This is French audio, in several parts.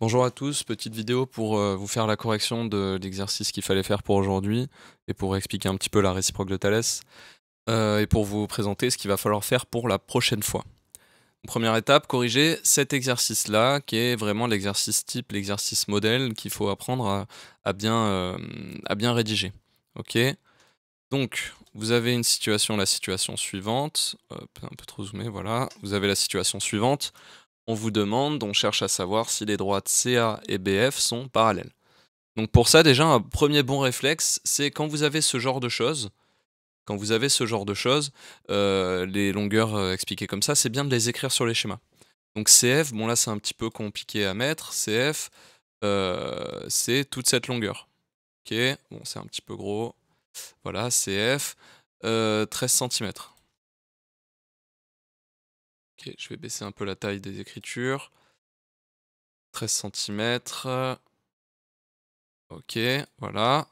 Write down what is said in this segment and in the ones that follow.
Bonjour à tous, petite vidéo pour euh, vous faire la correction de l'exercice qu'il fallait faire pour aujourd'hui et pour expliquer un petit peu la réciproque de Thalès euh, et pour vous présenter ce qu'il va falloir faire pour la prochaine fois. Première étape, corriger cet exercice-là qui est vraiment l'exercice type, l'exercice modèle qu'il faut apprendre à, bien, euh, à bien rédiger. Ok donc, vous avez une situation, la situation suivante. un peu trop zoomé, voilà. Vous avez la situation suivante. On vous demande, on cherche à savoir si les droites CA et BF sont parallèles. Donc pour ça, déjà, un premier bon réflexe, c'est quand vous avez ce genre de choses, quand vous avez ce genre de choses, euh, les longueurs euh, expliquées comme ça, c'est bien de les écrire sur les schémas. Donc CF, bon là c'est un petit peu compliqué à mettre, CF, euh, c'est toute cette longueur. Ok, bon c'est un petit peu gros. Voilà, CF, 13 cm. Ok, je vais baisser un peu la taille des écritures. 13 cm. Ok, voilà.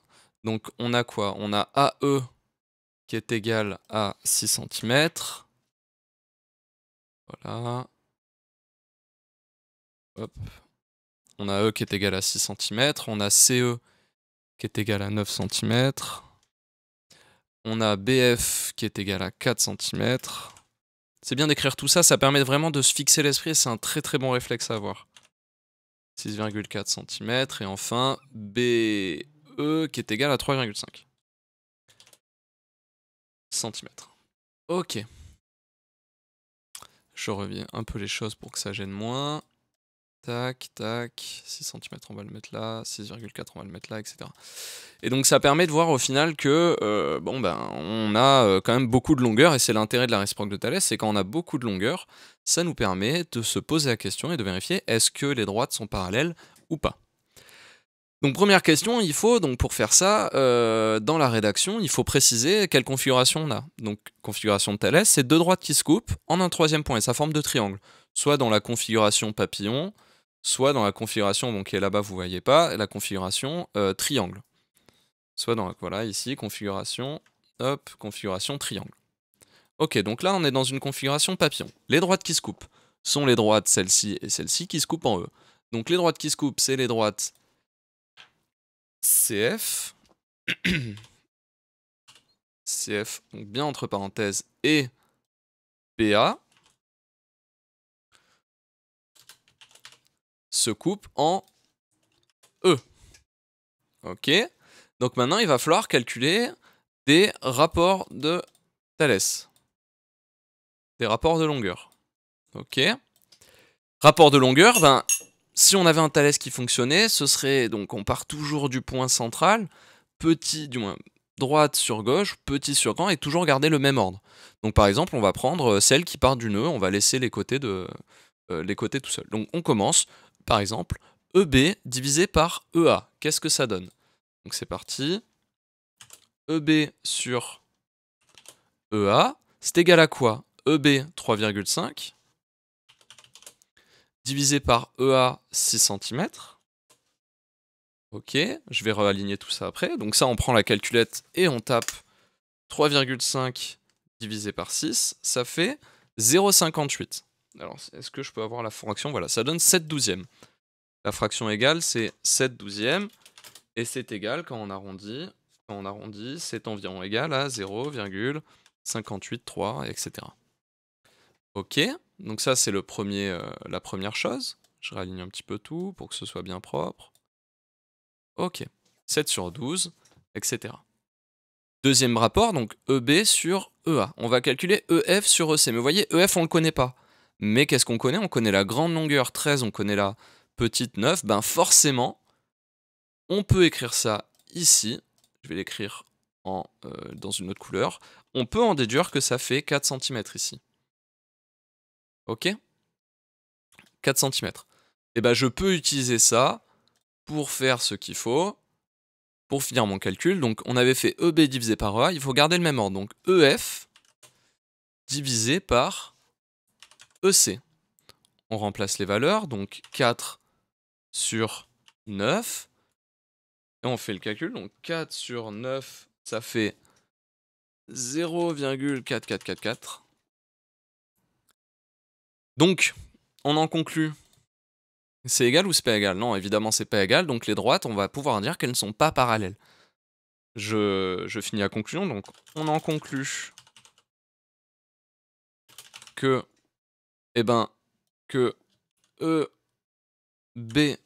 Donc on a quoi On a AE qui est égal à 6 cm. Voilà. Hop. On a E qui est égal à 6 cm. On a CE qui est égal à 9 cm. On a BF qui est égal à 4 cm. C'est bien d'écrire tout ça, ça permet vraiment de se fixer l'esprit, c'est un très très bon réflexe à avoir. 6,4 cm, et enfin BE qui est égal à 3,5 cm. Ok. Je reviens un peu les choses pour que ça gêne moins. Tac, tac, 6 cm, on va le mettre là, 6,4, on va le mettre là, etc. Et donc ça permet de voir au final que, euh, bon, ben, on a euh, quand même beaucoup de longueur, et c'est l'intérêt de la réciproque de Thalès, c'est quand on a beaucoup de longueur, ça nous permet de se poser la question et de vérifier est-ce que les droites sont parallèles ou pas. Donc première question, il faut, donc pour faire ça, euh, dans la rédaction, il faut préciser quelle configuration on a. Donc configuration de Thalès, c'est deux droites qui se coupent en un troisième point, et ça forme deux triangles. Soit dans la configuration papillon, soit dans la configuration qui est là-bas, vous ne voyez pas, la configuration euh, triangle. Soit dans, voilà, ici, configuration, hop, configuration triangle. Ok, donc là, on est dans une configuration papillon. Les droites qui se coupent sont les droites, celle ci et celle ci qui se coupent en E. Donc les droites qui se coupent, c'est les droites CF. CF, donc bien entre parenthèses, et PA. coupe en E. Ok Donc maintenant, il va falloir calculer des rapports de Thalès. Des rapports de longueur. Ok Rapport de longueur, ben, si on avait un Thalès qui fonctionnait, ce serait, donc on part toujours du point central, petit, du moins, droite sur gauche, petit sur grand, et toujours garder le même ordre. Donc par exemple, on va prendre euh, celle qui part du nœud, on va laisser les côtés, de, euh, les côtés tout seul. Donc on commence par exemple, EB divisé par EA. Qu'est-ce que ça donne Donc c'est parti. EB sur EA, c'est égal à quoi EB 3,5 divisé par EA 6 cm. Ok, je vais réaligner tout ça après. Donc ça, on prend la calculette et on tape 3,5 divisé par 6, ça fait 0,58. Alors, est-ce que je peux avoir la fraction Voilà, ça donne 7 douzièmes. La fraction égale, c'est 7 douzièmes. Et c'est égal, quand on arrondit, quand on arrondit, c'est environ égal à 0,583, etc. Ok, donc ça, c'est euh, la première chose. Je réaligne un petit peu tout pour que ce soit bien propre. Ok, 7 sur 12, etc. Deuxième rapport, donc EB sur EA. On va calculer EF sur EC. Mais vous voyez, EF, on ne le connaît pas. Mais qu'est-ce qu'on connaît On connaît la grande longueur 13, on connaît la petite 9. Ben forcément, on peut écrire ça ici. Je vais l'écrire en, euh, dans une autre couleur. On peut en déduire que ça fait 4 cm ici. Ok 4 cm. Et ben je peux utiliser ça pour faire ce qu'il faut, pour finir mon calcul. Donc on avait fait EB divisé par EA, il faut garder le même ordre. Donc EF divisé par E C. On remplace les valeurs, donc 4 sur 9. Et on fait le calcul, donc 4 sur 9, ça fait 0,4444. Donc, on en conclut. C'est égal ou c'est pas égal Non, évidemment, c'est pas égal. Donc, les droites, on va pouvoir dire qu'elles ne sont pas parallèles. Je, je finis à conclusion. Donc, on en conclut que eh ben, que E B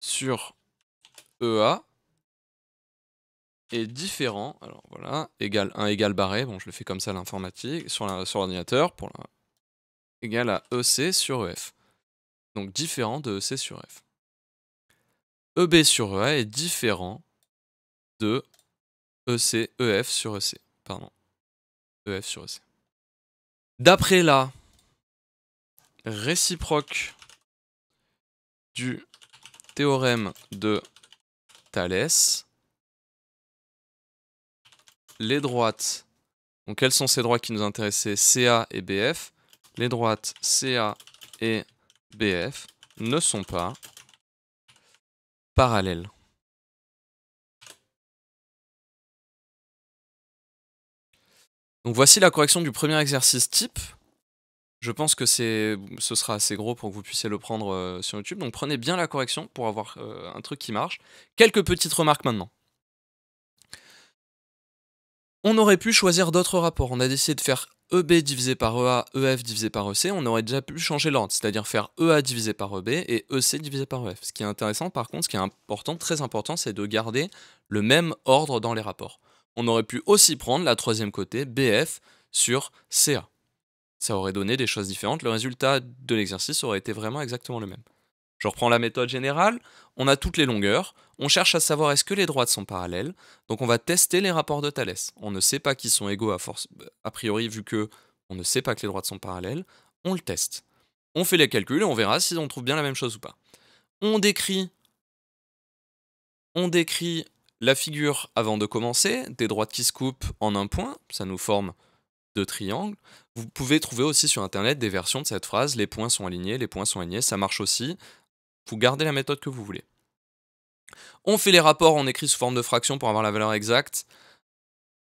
sur EA est différent, alors voilà, égal 1 égale barré, bon je le fais comme ça l'informatique, sur l'ordinateur, pour égal à EC sur EF. Donc différent de EC sur F. EB sur EA est différent de EC, EF sur EC, pardon, EF sur EC. D'après là, réciproque du théorème de Thalès. Les droites, donc quelles sont ces droites qui nous intéressaient CA et BF Les droites CA et BF ne sont pas parallèles. Donc voici la correction du premier exercice type. Je pense que ce sera assez gros pour que vous puissiez le prendre euh, sur YouTube. Donc prenez bien la correction pour avoir euh, un truc qui marche. Quelques petites remarques maintenant. On aurait pu choisir d'autres rapports. On a décidé de faire EB divisé par EA, EF divisé par EC. On aurait déjà pu changer l'ordre, c'est-à-dire faire EA divisé par EB et EC divisé par EF. Ce qui est intéressant, par contre, ce qui est important, très important, c'est de garder le même ordre dans les rapports. On aurait pu aussi prendre la troisième côté, BF sur CA ça aurait donné des choses différentes. Le résultat de l'exercice aurait été vraiment exactement le même. Je reprends la méthode générale, on a toutes les longueurs, on cherche à savoir est-ce que les droites sont parallèles, donc on va tester les rapports de Thalès. On ne sait pas qu'ils sont égaux à force, a priori vu que on ne sait pas que les droites sont parallèles, on le teste. On fait les calculs et on verra si on trouve bien la même chose ou pas. On décrit, on décrit la figure avant de commencer, des droites qui se coupent en un point, ça nous forme de triangle. Vous pouvez trouver aussi sur Internet des versions de cette phrase, les points sont alignés, les points sont alignés, ça marche aussi. Vous gardez la méthode que vous voulez. On fait les rapports, on écrit sous forme de fraction pour avoir la valeur exacte,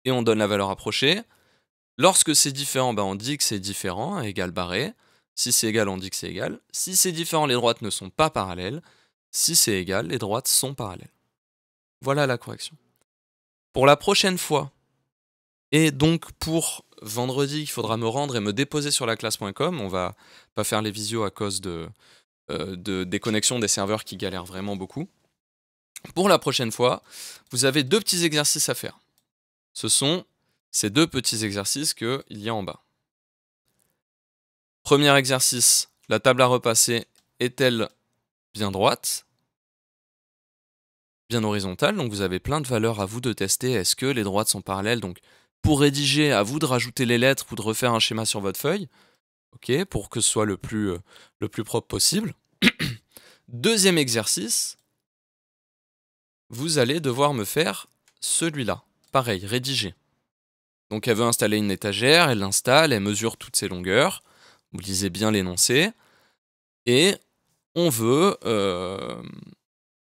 et on donne la valeur approchée. Lorsque c'est différent, ben, on dit que c'est différent, égal barré. Si c'est égal, on dit que c'est égal. Si c'est différent, les droites ne sont pas parallèles. Si c'est égal, les droites sont parallèles. Voilà la correction. Pour la prochaine fois, et donc pour vendredi il faudra me rendre et me déposer sur la classe.com. On va pas faire les visios à cause de, euh, de, des connexions des serveurs qui galèrent vraiment beaucoup. Pour la prochaine fois, vous avez deux petits exercices à faire. Ce sont ces deux petits exercices qu'il y a en bas. Premier exercice, la table à repasser est-elle bien droite Bien horizontale, donc vous avez plein de valeurs à vous de tester. Est-ce que les droites sont parallèles Donc pour rédiger, à vous de rajouter les lettres ou de refaire un schéma sur votre feuille, ok, pour que ce soit le plus, euh, le plus propre possible. Deuxième exercice, vous allez devoir me faire celui-là. Pareil, rédiger. Donc elle veut installer une étagère, elle l'installe, elle mesure toutes ses longueurs. Vous lisez bien l'énoncé. Et on veut, euh,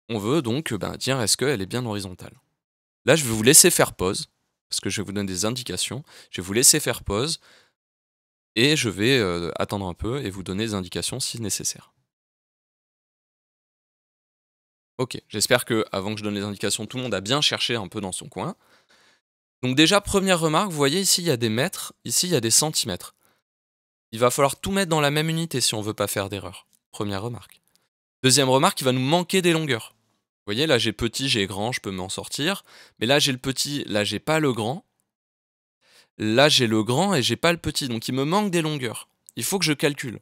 on veut donc ben, dire est-ce qu'elle est bien horizontale. Là, je vais vous laisser faire pause parce que je vais vous donner des indications. Je vais vous laisser faire pause et je vais euh, attendre un peu et vous donner des indications si nécessaire. Ok, j'espère que avant que je donne les indications, tout le monde a bien cherché un peu dans son coin. Donc déjà, première remarque, vous voyez ici il y a des mètres, ici il y a des centimètres. Il va falloir tout mettre dans la même unité si on ne veut pas faire d'erreur. Première remarque. Deuxième remarque, il va nous manquer des longueurs. Vous voyez, là j'ai petit, j'ai grand, je peux m'en sortir. Mais là j'ai le petit, là j'ai pas le grand. Là j'ai le grand et j'ai pas le petit. Donc il me manque des longueurs. Il faut que je calcule.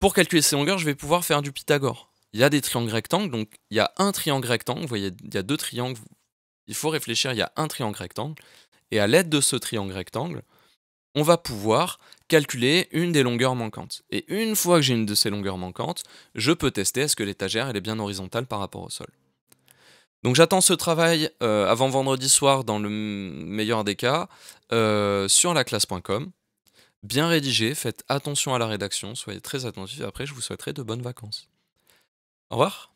Pour calculer ces longueurs, je vais pouvoir faire du Pythagore. Il y a des triangles rectangles, donc il y a un triangle rectangle. Vous voyez, il y a deux triangles. Il faut réfléchir, il y a un triangle rectangle. Et à l'aide de ce triangle rectangle, on va pouvoir calculer une des longueurs manquantes. Et une fois que j'ai une de ces longueurs manquantes, je peux tester est-ce que l'étagère est bien horizontale par rapport au sol. Donc j'attends ce travail euh, avant vendredi soir dans le meilleur des cas euh, sur la classe.com. Bien rédigé, faites attention à la rédaction, soyez très attentifs. Après, je vous souhaiterai de bonnes vacances. Au revoir.